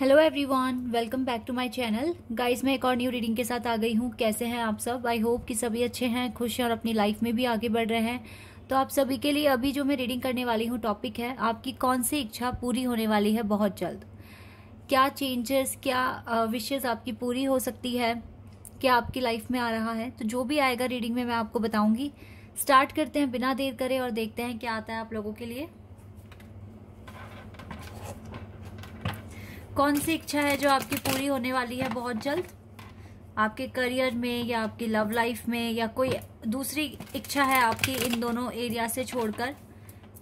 hello everyone welcome back to my channel guys मैं एक और न्यू रीडिंग के साथ आ गई हूँ कैसे हैं आप सब आई होप कि सभी अच्छे हैं खुश हैं और अपनी लाइफ में भी आगे बढ़ रहे हैं तो आप सभी के लिए अभी जो मैं रीडिंग करने वाली हूँ टॉपिक है आपकी कौन सी इच्छा पूरी होने वाली है बहुत जल्द क्या चेंजेस क्या विशेज़ आपकी पूरी हो सकती है क्या आपकी लाइफ में आ रहा है तो जो भी आएगा रीडिंग में मैं आपको बताऊँगी स्टार्ट करते हैं बिना देर करे और देखते हैं क्या आता है आप लोगों के लिए कौन सी इच्छा है जो आपकी पूरी होने वाली है बहुत जल्द आपके करियर में या आपकी लव लाइफ में या कोई दूसरी इच्छा है आपकी इन दोनों एरिया से छोड़कर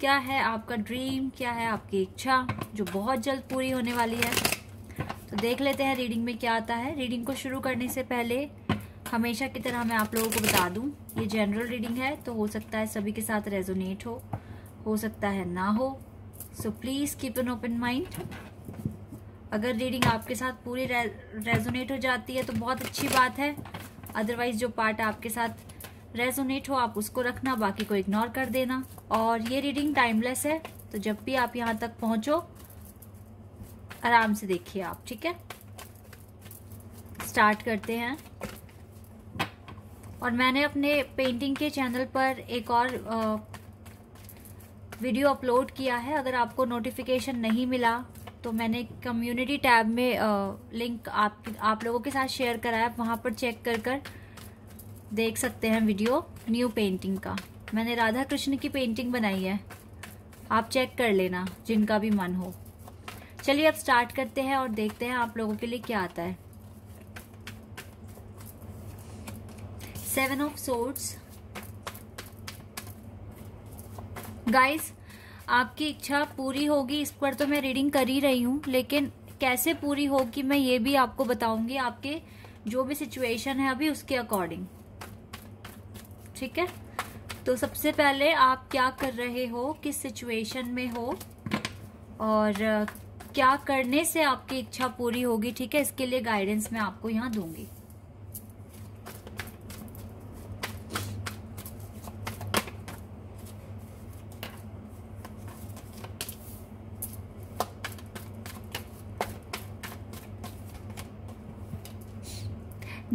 क्या है आपका ड्रीम क्या है आपकी इच्छा जो बहुत जल्द पूरी होने वाली है तो देख लेते हैं रीडिंग में क्या आता है रीडिंग को शुरू करने से पहले हमेशा की तरह मैं आप लोगों को बता दूं ये जनरल रीडिंग है तो हो सकता है सभी के साथ रेजोनेट हो हो सकता है ना हो so please keep an open mind अगर रीडिंग आपके साथ पूरी रे, रेजोनेट हो जाती है तो बहुत अच्छी बात है अदरवाइज जो पार्ट आपके साथ रेजोनेट हो आप उसको रखना बाकी को इग्नोर कर देना और ये रीडिंग टाइमलेस है तो जब भी आप यहाँ तक पहुँचो आराम से देखिए आप ठीक है स्टार्ट करते हैं और मैंने अपने पेंटिंग के चैनल पर एक और आ, वीडियो अपलोड किया है अगर आपको नोटिफिकेशन नहीं मिला तो मैंने कम्युनिटी टैब में लिंक आप आप लोगों के साथ शेयर करा है वहाँ पर चेक कर कर देख सकते हैं वीडियो न्यू पेंटिंग का मैंने राधा कृष्ण की पेंटिंग बनाई है आप चेक कर लेना जिनका भी मन हो चलिए अब स्टार्ट करते हैं और देखते हैं आप लोगों के लिए क्या आता है सेवन ऑफ सोर्ट्स गाइस आपकी इच्छा पूरी होगी इस पर तो मैं रीडिंग कर ही रही हूँ लेकिन कैसे पूरी होगी मैं ये भी आपको बताऊंगी आपके जो भी सिचुएशन है अभी उसके अकॉर्डिंग ठीक है तो सबसे पहले आप क्या कर रहे हो किस सिचुएशन में हो और क्या करने से आपकी इच्छा पूरी होगी ठीक है इसके लिए गाइडेंस मैं आपको यहाँ दूंगी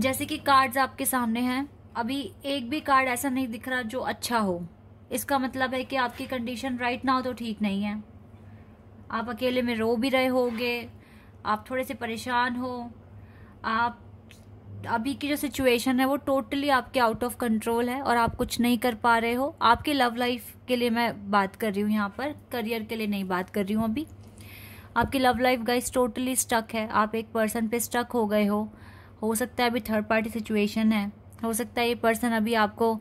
जैसे कि कार्ड्स आपके सामने हैं अभी एक भी कार्ड ऐसा नहीं दिख रहा जो अच्छा हो इसका मतलब है कि आपकी कंडीशन राइट ना हो तो ठीक नहीं है आप अकेले में रो भी रहे होंगे आप थोड़े से परेशान हो आप अभी की जो सिचुएशन है वो टोटली आपके आउट ऑफ कंट्रोल है और आप कुछ नहीं कर पा रहे हो आपके लव लाइफ के लिए मैं बात कर रही हूँ यहाँ पर करियर के लिए नहीं बात कर रही हूँ अभी आपकी love life guys totally stuck है आप एक पर्सन पे स्टक हो गए हो हो सकता है अभी थर्ड पार्टी सिचुएशन है हो सकता है ये पर्सन अभी आपको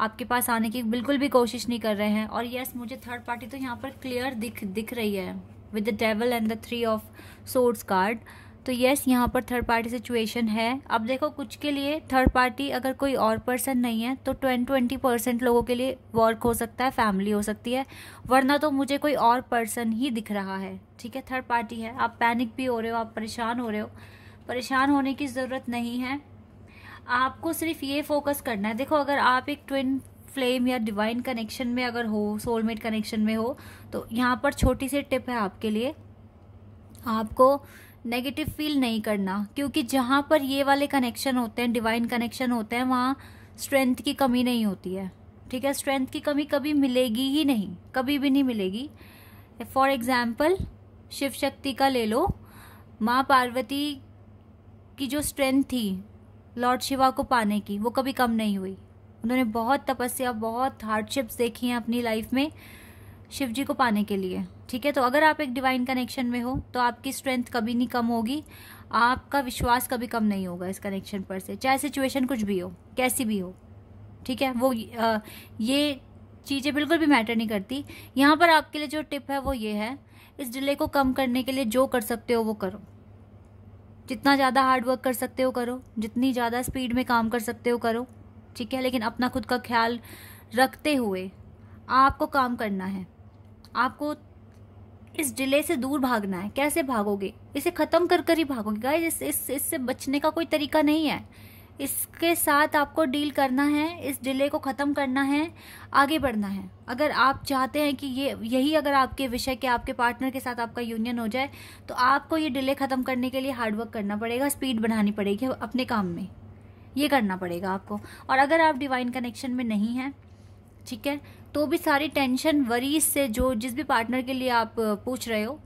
आपके पास आने की बिल्कुल भी कोशिश नहीं कर रहे हैं और यस मुझे थर्ड पार्टी तो यहाँ पर क्लियर दिख दिख रही है with the devil and the three of swords card तो यस यहाँ पर थर्ड पार्टी सिचुएशन है अब देखो कुछ के लिए थर्ड पार्टी अगर कोई और पर्सन नहीं है तो ट्वेंट ट्वेंटी परसेंट लोगों के लिए वर्क हो सकता है फैमिली हो सकती है वरना तो मुझे कोई और पर्सन ही दिख रहा है ठीक है थर्ड पार्टी है आप पैनिक भी हो रहे हो आप परेशान हो रहे हो परेशान होने की ज़रूरत नहीं है आपको सिर्फ ये फोकस करना है देखो अगर आप एक ट्विन फ्लेम या डिवाइन कनेक्शन में अगर हो सोलमेट कनेक्शन में हो तो यहाँ पर छोटी सी टिप है आपके लिए आपको नेगेटिव फील नहीं करना क्योंकि जहाँ पर ये वाले कनेक्शन होते हैं डिवाइन कनेक्शन होते हैं वहाँ स्ट्रेंथ की कमी नहीं होती है ठीक है स्ट्रेंथ की कमी कभी मिलेगी ही नहीं कभी भी नहीं मिलेगी फॉर एग्ज़ाम्पल शिव शक्ति का ले लो माँ पार्वती की जो स्ट्रेंथ थी लॉर्ड शिवा को पाने की वो कभी कम नहीं हुई उन्होंने बहुत तपस्या बहुत हार्डशिप्स देखी हैं अपनी लाइफ में शिव जी को पाने के लिए ठीक है तो अगर आप एक डिवाइन कनेक्शन में हो तो आपकी स्ट्रेंथ कभी नहीं कम होगी आपका विश्वास कभी कम नहीं होगा इस कनेक्शन पर से चाहे सिचुएशन कुछ भी हो कैसी भी हो ठीक है वो आ, ये चीज़ें बिल्कुल भी मैटर नहीं करती यहाँ पर आपके लिए जो टिप है वो ये है इस डिले को कम करने के लिए जो कर सकते हो वो करो जितना ज़्यादा हार्डवर्क कर सकते हो करो जितनी ज़्यादा स्पीड में काम कर सकते हो करो ठीक है लेकिन अपना खुद का ख्याल रखते हुए आपको काम करना है आपको इस डिले से दूर भागना है कैसे भागोगे इसे ख़त्म कर कर ही भागोगे गाइस इस इससे इस बचने का कोई तरीका नहीं है इसके साथ आपको डील करना है इस डिले को ख़त्म करना है आगे बढ़ना है अगर आप चाहते हैं कि ये यही अगर आपके विषय के आपके पार्टनर के साथ आपका यूनियन हो जाए तो आपको ये डिले ख़त्म करने के लिए हार्डवर्क करना पड़ेगा स्पीड बढ़ानी पड़ेगी अपने काम में ये करना पड़ेगा आपको और अगर आप डिवाइन कनेक्शन में नहीं हैं ठीक है तो भी सारी टेंशन वरीज से जो जिस भी पार्टनर के लिए आप पूछ रहे हो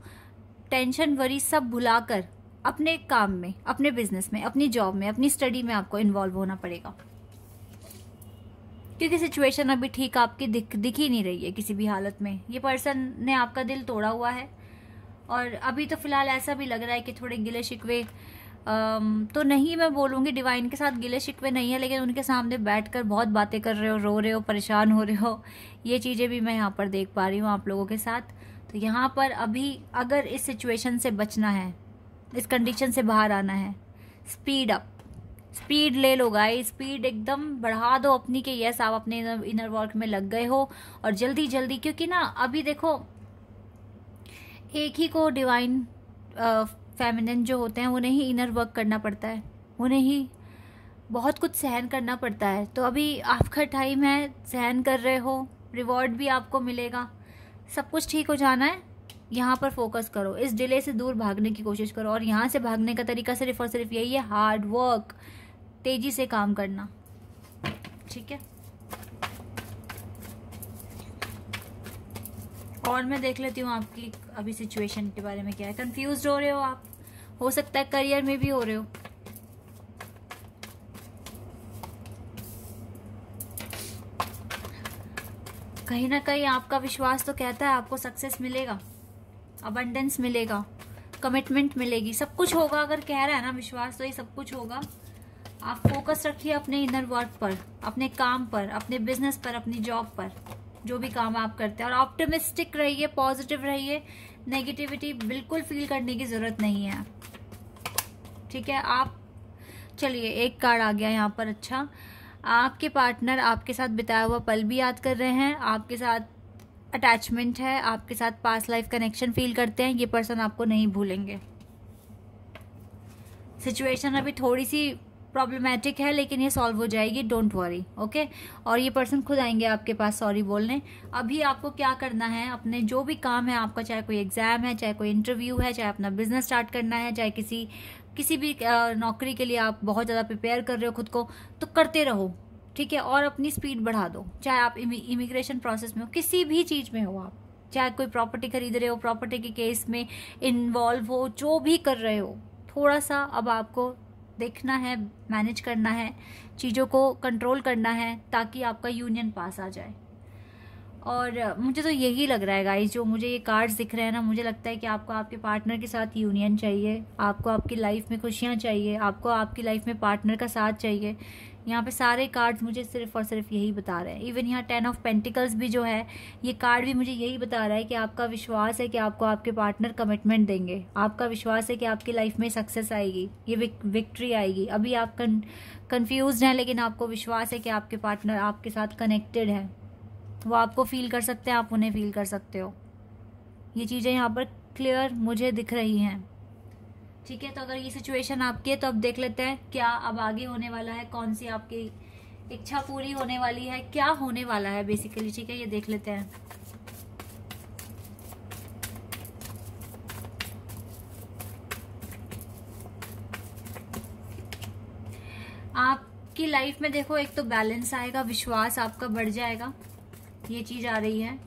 टेंशन वरीज सब भुलाकर अपने काम में अपने बिजनेस में अपनी जॉब में अपनी स्टडी में आपको इन्वॉल्व होना पड़ेगा क्योंकि सिचुएशन अभी ठीक आपकी दिख दिख ही नहीं रही है किसी भी हालत में ये पर्सन ने आपका दिल तोड़ा हुआ है और अभी तो फिलहाल ऐसा भी लग रहा है कि थोड़े गिले शिकवे तो नहीं मैं बोलूँगी डिवाइन के साथ गिले शिकवे नहीं है लेकिन उनके सामने बैठ कर बहुत बातें कर रहे हो रो रहे हो परेशान हो रहे हो ये चीज़ें भी मैं यहाँ पर देख पा रही हूँ आप लोगों के साथ तो यहाँ पर अभी अगर इस सिचुएशन से बचना है इस कंडीशन से बाहर आना है स्पीड अप स्पीड ले लो गाइस स्पीड एकदम बढ़ा दो अपनी के यस आप अपने इनर वर्क में लग गए हो और जल्दी जल्दी क्योंकि ना अभी देखो एक ही को डिवाइन फेमिनिन uh, जो होते हैं उन्हें ही इनर वर्क करना पड़ता है उन्हें ही बहुत कुछ सहन करना पड़ता है तो अभी आपका टाइम है सहन कर रहे हो रिवॉर्ड भी आपको मिलेगा सब कुछ ठीक हो जाना है यहाँ पर फोकस करो इस डिले से दूर भागने की कोशिश करो और यहाँ से भागने का तरीका सिर्फ और सिर्फ यही है हार्ड वर्क तेज़ी से काम करना ठीक है और मैं देख लेती हूँ आपकी अभी सिचुएशन के बारे में क्या है कंफ्यूज हो रहे हो आप हो सकता है करियर में भी हो रहे हो कहीं ना कहीं आपका विश्वास तो कहता है आपको सक्सेस मिलेगा अबंडेंस मिलेगा कमिटमेंट मिलेगी सब कुछ होगा अगर कह रहा है ना विश्वास तो ये सब कुछ होगा आप फोकस रखिए अपने इनर वर्क पर अपने काम पर अपने बिजनेस पर अपनी जॉब पर जो भी काम आप करते हैं और ऑप्टिमिस्टिक रहिए पॉजिटिव रहिए नेगेटिविटी बिल्कुल फील करने की ज़रूरत नहीं है ठीक है आप चलिए एक कार्ड आ गया यहाँ पर अच्छा आपके पार्टनर आपके साथ बिताया हुआ पल भी याद कर रहे हैं आपके साथ अटैचमेंट है आपके साथ पास लाइफ कनेक्शन फील करते हैं ये पर्सन आपको नहीं भूलेंगे सिचुएशन अभी थोड़ी सी प्रॉब्लमेटिक है लेकिन ये सॉल्व हो जाएगी डोंट वरी ओके और ये पर्सन खुद आएंगे आपके पास सॉरी बोलने अभी आपको क्या करना है अपने जो भी काम है आपका चाहे कोई एग्ज़ाम है चाहे कोई इंटरव्यू है चाहे अपना बिजनेस स्टार्ट करना है चाहे किसी किसी भी नौकरी के लिए आप बहुत ज़्यादा प्रिपेयर कर रहे हो खुद को तो करते रहो ठीक है और अपनी स्पीड बढ़ा दो चाहे आप इमिग्रेशन प्रोसेस में हो किसी भी चीज़ में हो आप चाहे कोई प्रॉपर्टी खरीद रहे हो प्रॉपर्टी के केस में इन्वॉल्व हो जो भी कर रहे हो थोड़ा सा अब आपको देखना है मैनेज करना है चीज़ों को कंट्रोल करना है ताकि आपका यूनियन पास आ जाए और मुझे तो यही लग रहा है गाइज जो मुझे ये कार्ड्स दिख रहे हैं ना मुझे लगता है कि आपको आपके पार्टनर के साथ यूनियन चाहिए आपको आपकी लाइफ में खुशियाँ चाहिए आपको आपकी लाइफ में पार्टनर का साथ चाहिए यहाँ पे सारे कार्ड्स मुझे सिर्फ और सिर्फ यही बता रहे हैं इवन यहाँ टेन ऑफ पेंटिकल्स भी जो है ये कार्ड भी मुझे यही बता रहा है कि आपका विश्वास है कि आपको आपके पार्टनर कमिटमेंट देंगे आपका विश्वास है कि आपकी लाइफ में सक्सेस आएगी ये विक विक्ट्री आएगी अभी आप कन कन्फ्यूज हैं लेकिन आपको विश्वास है कि आपके पार्टनर आपके साथ कनेक्टेड हैं वो आपको फील कर सकते हैं आप उन्हें फील कर सकते हो ये चीज़ें यहाँ पर क्लियर मुझे दिख रही हैं ठीक है तो अगर ये सिचुएशन आपकी है तो अब देख लेते हैं क्या अब आगे होने वाला है कौन सी आपकी इच्छा पूरी होने वाली है क्या होने वाला है बेसिकली ठीक है ये देख लेते हैं आपकी लाइफ में देखो एक तो बैलेंस आएगा विश्वास आपका बढ़ जाएगा ये चीज आ रही है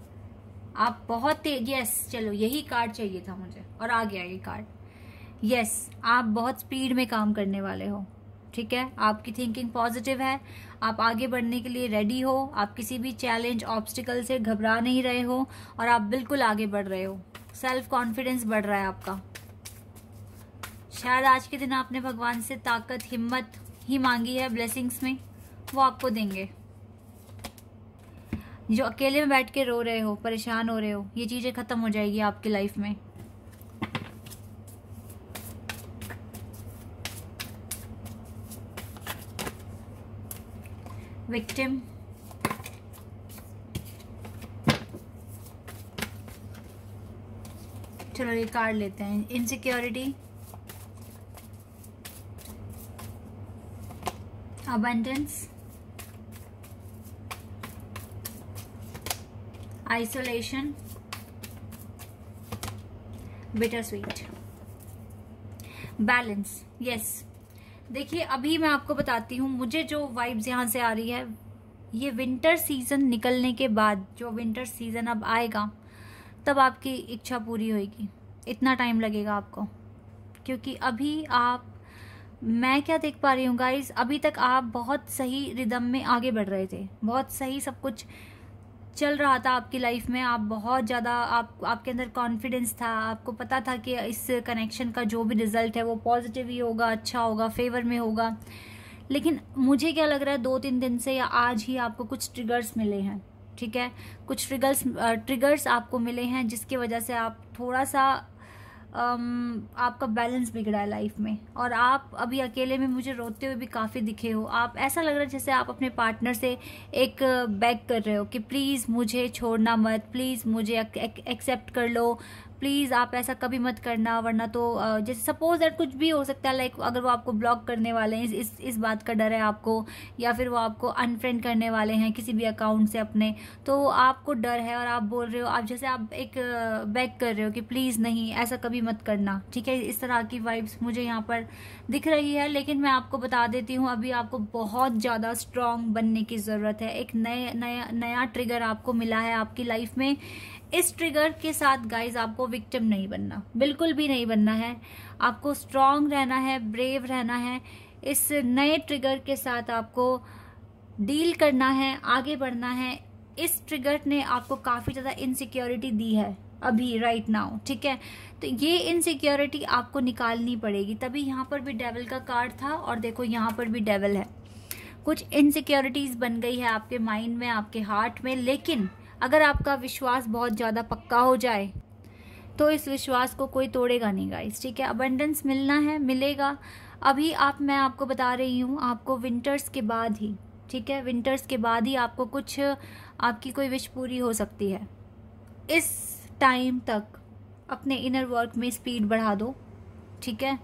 आप बहुत यस चलो यही कार्ड चाहिए था मुझे और आ गया ये कार्ड यस आप बहुत स्पीड में काम करने वाले हो ठीक है आपकी थिंकिंग पॉजिटिव है आप आगे बढ़ने के लिए रेडी हो आप किसी भी चैलेंज ऑब्स्टिकल से घबरा नहीं रहे हो और आप बिल्कुल आगे बढ़ रहे हो सेल्फ कॉन्फिडेंस बढ़ रहा है आपका शायद आज के दिन आपने भगवान से ताकत हिम्मत ही मांगी है ब्लेसिंग्स में वो आपको देंगे जो अकेले में बैठ के रो रहे हो परेशान हो रहे हो ये चीज़ें ख़त्म हो जाएगी आपकी लाइफ में विक्टिम चलो ये कार्ड लेते हैं insecurity abundance isolation bitter sweet balance yes देखिए अभी मैं आपको बताती हूँ मुझे जो वाइब्स यहाँ से आ रही है ये विंटर सीजन निकलने के बाद जो विंटर सीजन अब आएगा तब आपकी इच्छा पूरी होगी इतना टाइम लगेगा आपको क्योंकि अभी आप मैं क्या देख पा रही हूँ गाइज अभी तक आप बहुत सही रिदम में आगे बढ़ रहे थे बहुत सही सब कुछ चल रहा था आपकी लाइफ में आप बहुत ज़्यादा आप आपके अंदर कॉन्फिडेंस था आपको पता था कि इस कनेक्शन का जो भी रिज़ल्ट है वो पॉजिटिव ही होगा अच्छा होगा फेवर में होगा लेकिन मुझे क्या लग रहा है दो तीन दिन से या आज ही आपको कुछ ट्रिगर्स मिले हैं ठीक है कुछ ट्रिगर्स ट्रिगर्स आपको मिले हैं जिसकी वजह से आप थोड़ा सा Um, आपका बैलेंस बिगड़ा है लाइफ में और आप अभी अकेले में मुझे रोते हुए भी काफ़ी दिखे हो आप ऐसा लग रहा है जैसे आप अपने पार्टनर से एक बैग uh, कर रहे हो कि प्लीज़ मुझे छोड़ना मत प्लीज़ मुझे एक्सेप्ट कर लो प्लीज़ आप ऐसा कभी मत करना वरना तो जैसे सपोज दैट कुछ भी हो सकता है लाइक अगर वो आपको ब्लॉक करने वाले हैं इस इस बात का डर है आपको या फिर वो आपको अनफ्रेंड करने वाले हैं किसी भी अकाउंट से अपने तो आपको डर है और आप बोल रहे हो आप जैसे आप एक बैक कर रहे हो कि प्लीज़ नहीं ऐसा कभी मत करना ठीक है इस तरह की वाइब्स मुझे यहाँ पर दिख रही है लेकिन मैं आपको बता देती हूँ अभी आपको बहुत ज़्यादा स्ट्रॉन्ग बनने की ज़रूरत है एक नए नया नया ट्रिगर आपको मिला है आपकी लाइफ में इस ट्रिगर के साथ गाइज आपको विक्टिम नहीं बनना बिल्कुल भी नहीं बनना है आपको स्ट्रांग रहना है ब्रेव रहना है इस नए ट्रिगर के साथ आपको डील करना है आगे बढ़ना है इस ट्रिगर ने आपको काफ़ी ज़्यादा इनसिक्योरिटी दी है अभी राइट नाउ ठीक है तो ये इनसिक्योरिटी आपको निकालनी पड़ेगी तभी यहाँ पर भी डेवल का कार्ड था और देखो यहाँ पर भी डेवल है कुछ इनसिक्योरिटीज़ बन गई है आपके माइंड में आपके हार्ट में लेकिन अगर आपका विश्वास बहुत ज़्यादा पक्का हो जाए तो इस विश्वास को कोई तोड़ेगा नहीं गाइस ठीक है अबंडेंस मिलना है मिलेगा अभी आप मैं आपको बता रही हूँ आपको विंटर्स के बाद ही ठीक है विंटर्स के बाद ही आपको कुछ आपकी कोई विश पूरी हो सकती है इस टाइम तक अपने इनर वर्क में स्पीड बढ़ा दो ठीक है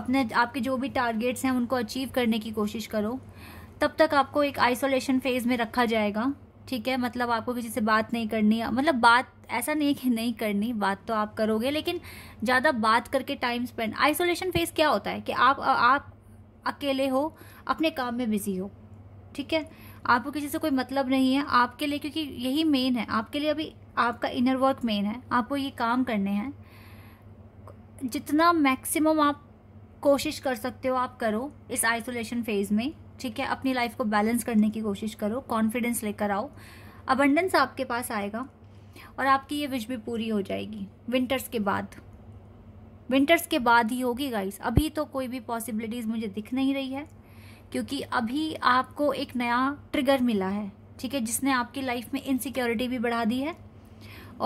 अपने आपके जो भी टारगेट्स हैं उनको अचीव करने की कोशिश करो तब तक आपको एक आइसोलेशन फेज में रखा जाएगा ठीक है मतलब आपको किसी से बात नहीं करनी मतलब बात ऐसा नहीं है कि नहीं करनी बात तो आप करोगे लेकिन ज़्यादा बात करके टाइम स्पेंड आइसोलेशन फेस क्या होता है कि आप आप अकेले हो अपने काम में बिजी हो ठीक है आपको किसी से कोई मतलब नहीं है आपके लिए क्योंकि यही मेन है आपके लिए अभी आपका इनर वर्क मेन है आपको ये काम करने हैं जितना मैक्सिमम आप कोशिश कर सकते हो आप करो इस आइसोलेशन फेज़ में ठीक है अपनी लाइफ को बैलेंस करने की कोशिश करो कॉन्फिडेंस लेकर आओ अबंडेंस आपके पास आएगा और आपकी ये विश भी पूरी हो जाएगी विंटर्स के बाद विंटर्स के बाद ही होगी गाइस अभी तो कोई भी पॉसिबिलिटीज़ मुझे दिख नहीं रही है क्योंकि अभी आपको एक नया ट्रिगर मिला है ठीक है जिसने आपकी लाइफ में इनसिक्योरिटी भी बढ़ा दी है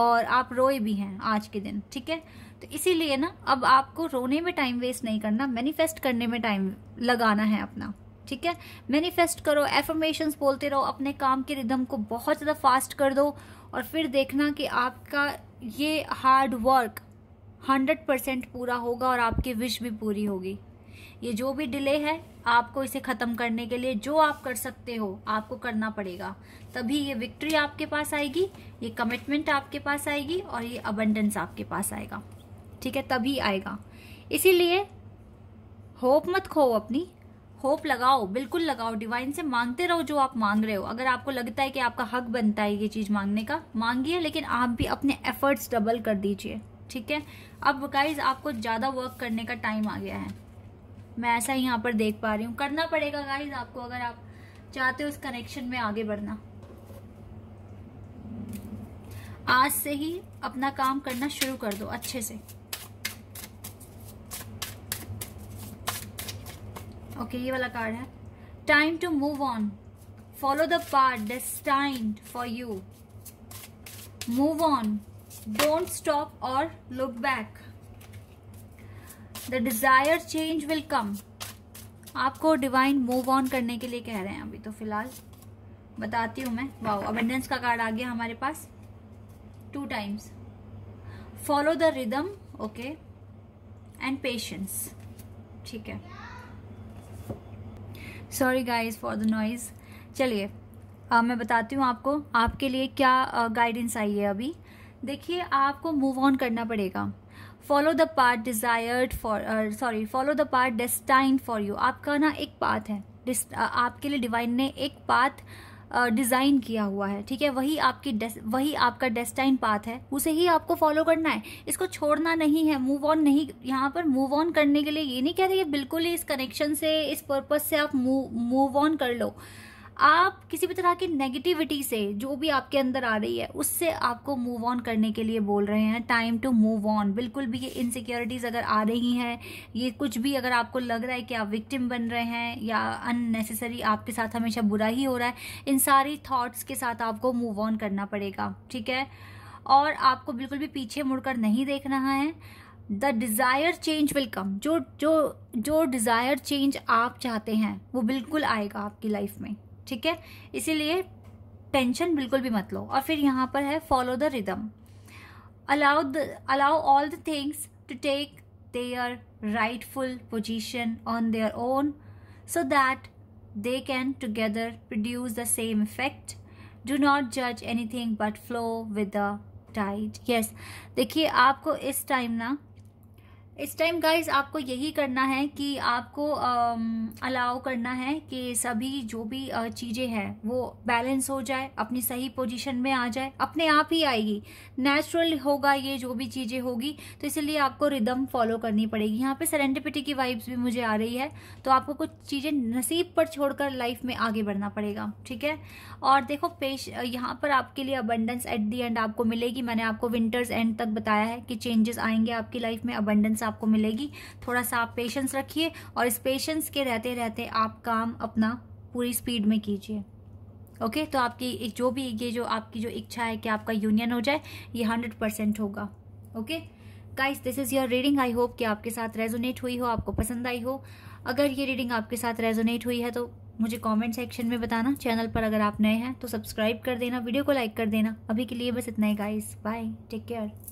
और आप रोए भी हैं आज के दिन ठीक है तो इसीलिए ना अब आपको रोने में टाइम वेस्ट नहीं करना मैनिफेस्ट करने में टाइम लगाना है अपना ठीक है मैनिफेस्ट करो एफर्मेशंस बोलते रहो अपने काम के रिदम को बहुत ज़्यादा फास्ट कर दो और फिर देखना कि आपका ये हार्ड वर्क हंड्रेड परसेंट पूरा होगा और आपकी विश भी पूरी होगी ये जो भी डिले है आपको इसे ख़त्म करने के लिए जो आप कर सकते हो आपको करना पड़ेगा तभी ये विक्ट्री आपके पास आएगी ये कमिटमेंट आपके पास आएगी और ये अबंडेंस आपके पास आएगा ठीक है तभी आएगा इसीलिए होप मत खो अपनी होप लगाओ बिल्कुल लगाओ डिवाइन से मांगते रहो जो आप मांग रहे हो अगर आपको लगता है कि आपका हक बनता है ये चीज़ मांगने का मांगिए लेकिन आप भी अपने एफर्ट्स डबल कर दीजिए ठीक है अब गाइज आपको ज़्यादा वर्क करने का टाइम आ गया है मैं ऐसा ही यहाँ पर देख पा रही हूँ करना पड़ेगा गाइज आपको अगर आप चाहते हो उस कनेक्शन में आगे बढ़ना आज से ही अपना काम करना शुरू कर दो अच्छे से ओके ये वाला कार्ड है time to move on follow the part destined for you move on don't stop और look back the desire change will come आपको डिवाइन मूव ऑन करने के लिए कह रहे हैं अभी तो फिलहाल बताती हूं मैं वाओ अबेंडेंस का कार्ड आ गया हमारे पास two times follow the rhythm okay and patience ठीक है sorry guys for the noise चलिए मैं बताती हूँ आपको आपके लिए क्या गाइडेंस आई है अभी देखिए आपको मूव ऑन करना पड़ेगा follow the part desired for sorry follow the part destined for you आपका ना एक पाथ है आपके लिए डिवाइन ने एक पाथ डिज़ाइन किया हुआ है ठीक है वही आपकी वही आपका डेस्टाइन पाथ है उसे ही आपको फॉलो करना है इसको छोड़ना नहीं है मूव ऑन नहीं यहाँ पर मूव ऑन करने के लिए ये नहीं कह रहे बिल्कुल ही इस कनेक्शन से इस पर्पज़ से आप मूव ऑन कर लो आप किसी भी तरह की नेगेटिविटी से जो भी आपके अंदर आ रही है उससे आपको मूव ऑन करने के लिए बोल रहे हैं टाइम टू मूव ऑन बिल्कुल भी ये इनसिक्योरिटीज़ अगर आ रही हैं ये कुछ भी अगर आपको लग रहा है कि आप विक्टिम बन रहे हैं या अननेसेसरी आपके साथ हमेशा बुरा ही हो रहा है इन सारी थाट्स के साथ आपको मूव ऑन करना पड़ेगा ठीक है और आपको बिल्कुल भी पीछे मुड़कर नहीं देख रहा है the desire change will come जो जो जो डिज़ायर चेंज आप चाहते हैं वो बिल्कुल आएगा आपकी लाइफ में ठीक है इसीलिए टेंशन बिल्कुल भी मत लो और फिर यहाँ पर है follow the rhythm allow the allow all the things to take their rightful position on their own so that can together produce the same effect do do not judge anything but flow with the tide yes देखिए आपको इस time ना इस time guys आपको यही करना है कि आपको अलाउ um, करना है कि सभी जो भी uh, चीज़ें हैं वो बैलेंस हो जाए अपनी सही पोजीशन में आ जाए अपने आप ही आएगी नेचुरल होगा ये जो भी चीज़ें होगी तो इसलिए आपको रिदम फॉलो करनी पड़ेगी यहाँ पे सरेंडिपिटी की वाइब्स भी मुझे आ रही है तो आपको कुछ चीज़ें नसीब पर छोड़कर लाइफ में आगे बढ़ना पड़ेगा ठीक है और देखो पेश यहाँ पर आपके लिए अबंडेंस एट दी एंड आपको मिलेगी मैंने आपको विंटर्स एंड तक बताया है कि चेंजेस आएंगे आपकी लाइफ में अबंडेंस आपको मिलेगी थोड़ा सा आप पेशेंस रखिए और इस पेशेंस के रहते रहते आप काम अपना पूरी स्पीड में कीजिए ओके तो आपकी जो भी ये जो आपकी जो इच्छा है कि आपका यूनियन हो जाए ये हंड्रेड परसेंट होगा okay guys this is your reading I hope कि आपके साथ रेजोनेट हुई हो आपको पसंद आई हो अगर ये रीडिंग आपके साथ रेजोनेट हुई है तो मुझे कमेंट सेक्शन में बताना चैनल पर अगर आप नए हैं तो सब्सक्राइब कर देना वीडियो को लाइक कर देना अभी के लिए बस इतना ही गाइस बाय टेक केयर